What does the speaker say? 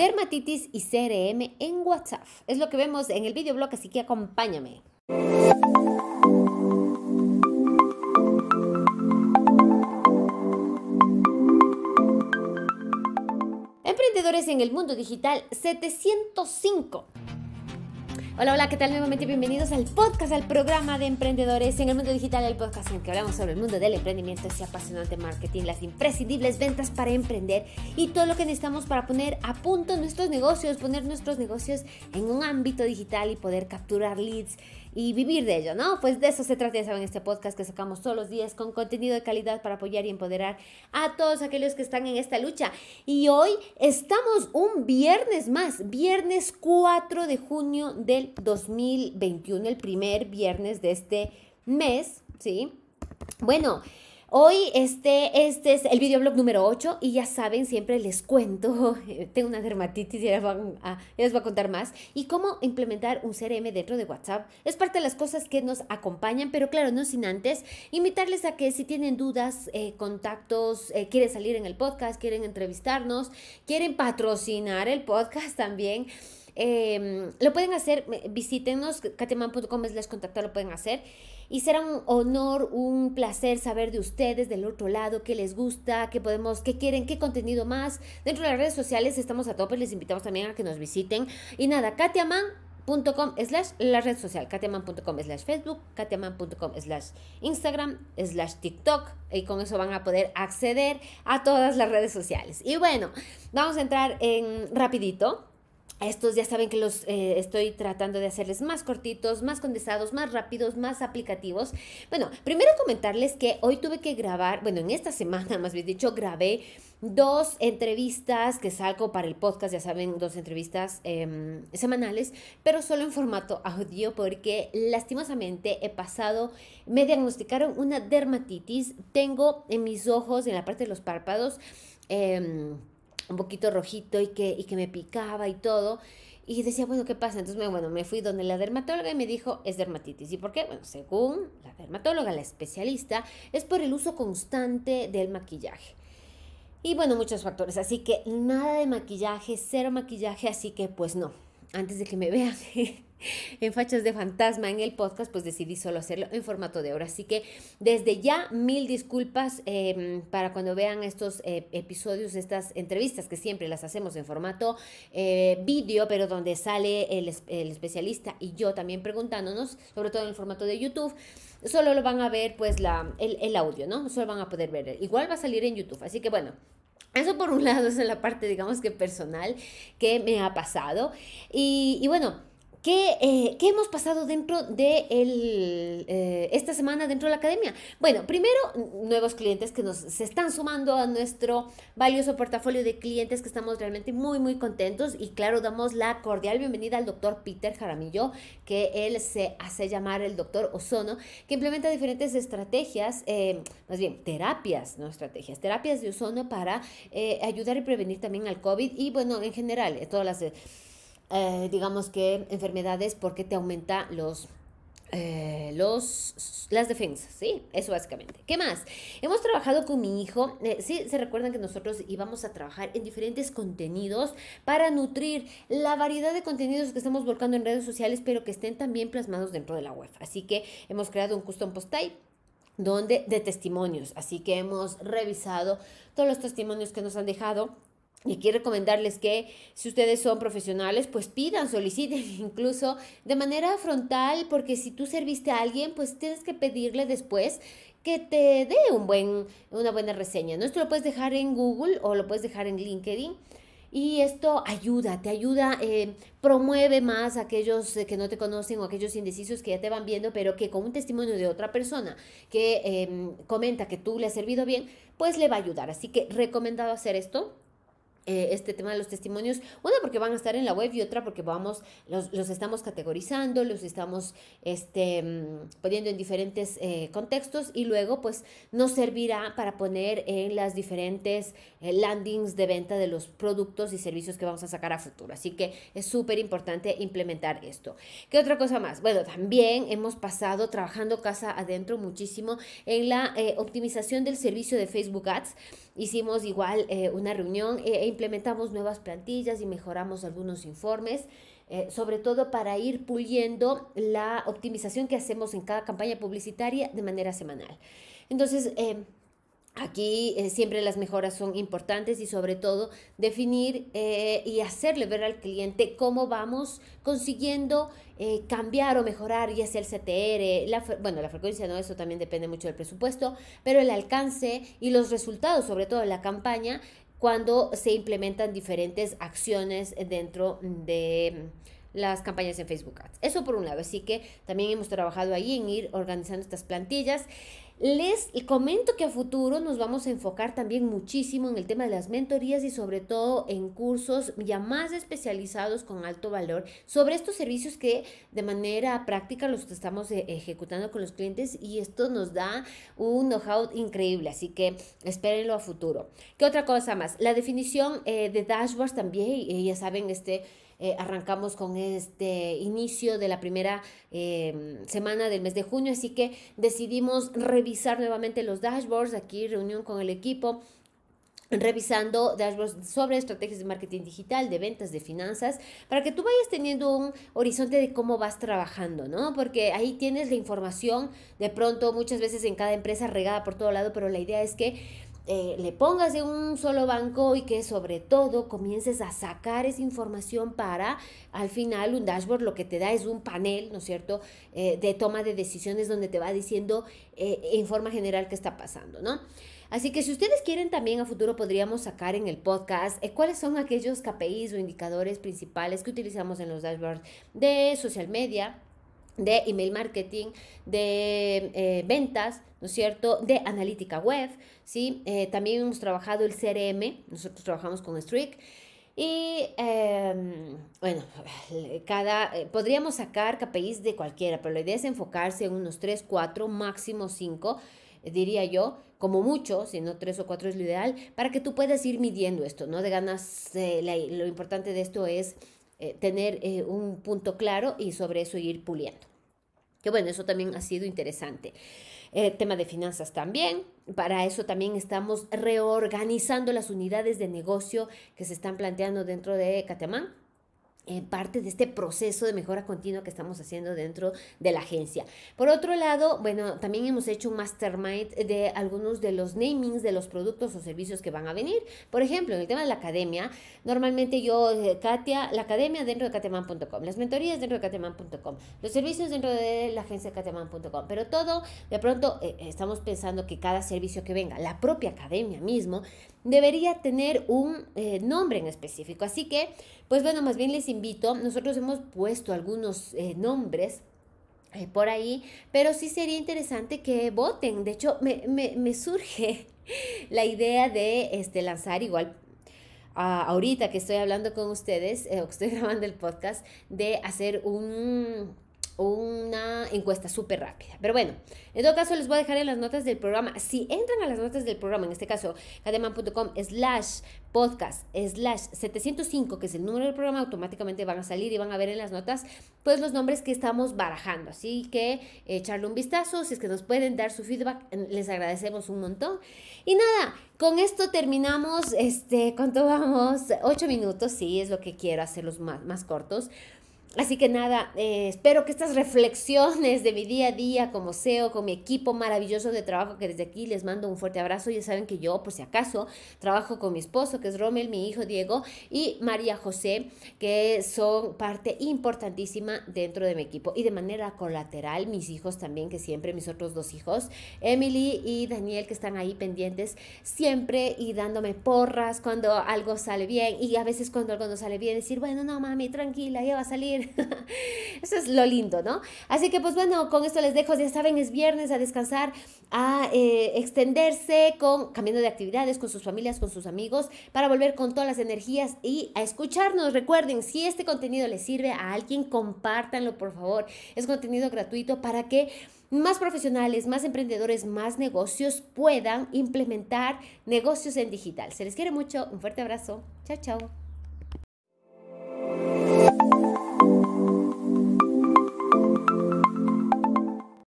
dermatitis y CRM en WhatsApp. Es lo que vemos en el videoblog, así que acompáñame. Emprendedores en el mundo digital 705. Hola, hola, ¿qué tal? Nuevamente bienvenidos al podcast, al programa de emprendedores en el mundo digital, el podcast en el que hablamos sobre el mundo del emprendimiento, ese apasionante marketing, las imprescindibles ventas para emprender y todo lo que necesitamos para poner a punto nuestros negocios, poner nuestros negocios en un ámbito digital y poder capturar leads y vivir de ello, ¿no? Pues de eso se trata, ya saben, este podcast que sacamos todos los días con contenido de calidad para apoyar y empoderar a todos aquellos que están en esta lucha. Y hoy estamos un viernes más, viernes 4 de junio del 2021, el primer viernes de este mes, ¿sí? Bueno, Hoy este, este es el videoblog número 8 y ya saben, siempre les cuento, tengo una dermatitis y ah, les, voy a, contar más, y cómo implementar un CRM dentro de WhatsApp. Es parte de las cosas que nos acompañan, pero claro, no sin antes invitarles a que si tienen dudas, eh, contactos, eh, quieren salir en el podcast, quieren entrevistarnos, quieren patrocinar el podcast también. Em, lo pueden hacer, visítenos, katiaman.com es les contactar, lo pueden hacer. Y será un honor, un placer saber de ustedes, del otro lado, qué les gusta, qué podemos, qué quieren, qué contenido más. Dentro de las redes sociales estamos a tope, les invitamos también a que nos visiten. Y nada, Katiaman es slash la red social, katiaman.com slash Facebook, katiaman.com slash Instagram, slash TikTok, y con eso van a poder acceder a todas las redes sociales. Y bueno, vamos a entrar en rapidito estos ya saben que los eh, estoy tratando de hacerles más cortitos, más condensados, más rápidos, más aplicativos. Bueno, primero comentarles que hoy tuve que grabar, bueno, en esta semana más bien dicho, grabé dos entrevistas que salgo para el podcast, ya saben, dos entrevistas em, semanales, pero solo en formato audio porque lastimosamente he pasado, me diagnosticaron una dermatitis, tengo en mis ojos, en la parte de los párpados, eh, un poquito rojito y que, que me picaba y todo. Y decía, bueno, ¿qué pasa? Entonces, bueno, me fui donde la dermatóloga y me dijo, es dermatitis. ¿Y por qué? Bueno, según la dermatóloga, la especialista, es por el uso constante del maquillaje. Y bueno, muchos factores. Así que nada de maquillaje, cero maquillaje, así que pues no. Antes de que me vean en Fachas de Fantasma, en el podcast, pues decidí solo hacerlo en formato de hora. Así que desde ya, mil disculpas em, para cuando vean estos eh, episodios, estas entrevistas que siempre las hacemos en formato eh, vídeo, pero donde sale el, especialista y yo también preguntándonos, sobre todo en formato de YouTube solo lo van a ver pues la, el, el, audio, ¿no? Solo van a poder ver. Igual va a salir en YouTube. Así que bueno. Eso por un lado es la parte, digamos que personal que me ha pasado. Y, y bueno, eh, ¿Qué, hemos pasado dentro de el, eh, esta semana dentro de la academia? Bueno, primero, nuevos clientes que nos se están sumando a nuestro valioso portafolio de clientes que estamos realmente muy, muy contentos. Y claro, damos la cordial bienvenida al doctor Peter Jaramillo, que él se hace llamar el doctor Ozono, que implementa diferentes estrategias, eh, más bien terapias, no estrategias, terapias de ozono para ayudar y prevenir también al COVID y, bueno, en general, todas las eh, digamos que enfermedades porque te aumenta los eh, los, las defensas, ¿sí? Eso básicamente. ¿Qué más? Hemos trabajado con mi hijo, si eh, sí, se recuerdan que nosotros íbamos a trabajar en diferentes contenidos para nutrir la variedad de contenidos que estamos volcando en redes sociales, pero que estén también plasmados dentro de la web. Así que hemos creado un custom post type donde de testimonios, así que hemos revisado todos los testimonios que nos han dejado y quiero recomendarles que si ustedes son profesionales, pues pidan, soliciten incluso de manera frontal, porque si tú serviste a alguien, pues tienes que pedirle después que te dé un buen, una buena reseña. ¿no? Esto lo puedes dejar en Google o lo puedes dejar en LinkedIn. Y esto ayuda, te ayuda, eh, promueve más a aquellos eh, que no te conocen o aquellos indecisos que ya te van viendo, pero que con un testimonio de otra persona que em, comenta que tú le has servido bien, pues le va a ayudar. Así que recomendado hacer esto eh, este tema de los testimonios, una porque van a estar en la web y otra porque vamos, los, estamos categorizando, los estamos este, mm, poniendo en diferentes eh, contextos y luego pues nos servirá para poner en las diferentes eh, landings de venta de los productos y servicios que vamos a sacar a futuro. Así que es súper importante implementar esto. ¿Qué otra cosa más? Bueno, también hemos pasado trabajando casa adentro muchísimo en la optimización del servicio de Facebook Ads. Hicimos igual una reunión e implementamos nuevas plantillas y mejoramos algunos informes, eh, sobre todo para ir puliendo la optimización que hacemos en cada campaña publicitaria de manera semanal. Entonces, eh, Aquí eh, siempre las mejoras son importantes y sobre todo definir y hacerle ver al cliente cómo vamos consiguiendo cambiar o mejorar ya sea el CTR, bueno, la frecuencia no, eso también depende mucho del presupuesto, pero el alcance y los resultados sobre todo en la campaña cuando se implementan diferentes acciones dentro de las campañas en Facebook Ads. Eso por un lado, así que también hemos trabajado ahí en ir organizando estas plantillas. Les comento que a futuro nos vamos a enfocar también muchísimo en el tema de las mentorías y sobre todo en cursos ya más especializados con alto valor sobre estos servicios que de manera práctica los estamos eh, ejecutando con los clientes y esto nos da un know-how increíble, así que espérenlo a futuro. ¿Qué otra cosa más? La definición eh, de dashboards también, ya saben, este eh, arrancamos con este inicio de la primera eh, semana del mes de junio, así que decidimos revisar nuevamente los dashboards, aquí reunión con el equipo, revisando dashboards sobre estrategias de marketing digital, de ventas, de finanzas, para que tú vayas teniendo un horizonte de cómo vas trabajando, ¿no? Porque ahí tienes la información, de pronto muchas veces en cada empresa regada por todo lado, pero la idea es que eh, le pongas de un solo banco y que sobre todo comiences a sacar esa información para al final un dashboard lo que te da es un panel, ¿no es cierto?, eh, de toma de decisiones donde te va diciendo eh, en forma general qué está pasando, ¿no? Así que si ustedes quieren también a futuro podríamos sacar en el podcast cuáles son aquellos KPIs o indicadores principales que utilizamos en los dashboards de social media, de email marketing, de eh, ventas, ¿no es cierto?, de analítica web, ¿sí? Eh, también hemos trabajado el CRM, nosotros trabajamos con Streak. Y em, bueno, cada, eh, podríamos sacar KPIs de cualquiera, pero la idea es enfocarse en unos 3, 4, máximo 5, diría yo, como mucho, si no 3 o 4 es lo ideal, para que tú puedas ir midiendo esto, ¿no? De ganas, lo importante de esto es eh, tener eh, un punto claro y sobre eso ir puliendo. Que bueno, eso también ha sido interesante. Eh, tema de finanzas también. Para eso también estamos reorganizando las unidades de negocio que se están planteando dentro de Catamán. Eh, parte de este proceso de mejora continua que estamos haciendo dentro de la agencia. Por otro lado, bueno, también hemos hecho un mastermind de algunos de los namings de los productos o servicios que van a venir. Por ejemplo, en el tema de la academia, normalmente yo, eh, Katia, la academia dentro de cateman.com, las mentorías dentro de cateman.com, los servicios dentro de la agencia cateman.com, pero todo, de pronto eh, estamos pensando que cada servicio que venga, la propia academia mismo, debería tener un eh, nombre en específico. Así que, pues bueno, más bien les invito, nosotros hemos puesto algunos eh, nombres eh, por ahí, pero sí sería interesante que voten. De hecho, me, surge la idea de este, lanzar igual ahorita que estoy hablando con ustedes, o que estoy grabando el podcast, de hacer un encuesta súper rápida. Pero bueno, en todo caso les voy a dejar en las notas del programa. Si entran a las notas del programa, en este caso, cademan.com slash podcast slash 705, que es el número del programa, automáticamente van a salir y van a ver en las notas pues los nombres que estamos barajando. Así que echarle un vistazo, si es que nos pueden dar su feedback, les agradecemos un montón. Y nada, con esto terminamos, este, ¿cuánto vamos? Ocho minutos, sí, es lo que quiero, hacerlos más, más cortos. Así que nada, eh, espero que estas reflexiones de mi día a día como SEO, con mi equipo maravilloso de trabajo, que desde aquí les mando un fuerte abrazo. Ya saben que yo, por si acaso, trabajo con mi esposo, que es Rommel, mi hijo Diego, y María José, que son parte importantísima dentro de mi equipo. Y de manera colateral, mis hijos también, que siempre, mis otros dos hijos, Emily y Daniel, que están ahí pendientes siempre y dándome porras cuando algo sale bien. Y a veces cuando algo no sale bien, decir, bueno, no, mami, tranquila, ya va a salir Eso es lo lindo, ¿no? Así que pues bueno, con esto les dejo, ya saben, es viernes a descansar, a eh, extenderse con cambiando de actividades, con sus familias, con sus amigos, para volver con todas las energías y a escucharnos. Recuerden, si este contenido les sirve a alguien, compártanlo, por favor. Es contenido gratuito para que más profesionales, más emprendedores, más negocios puedan implementar negocios en digital. Se les quiere mucho, un fuerte abrazo. Chao, chao.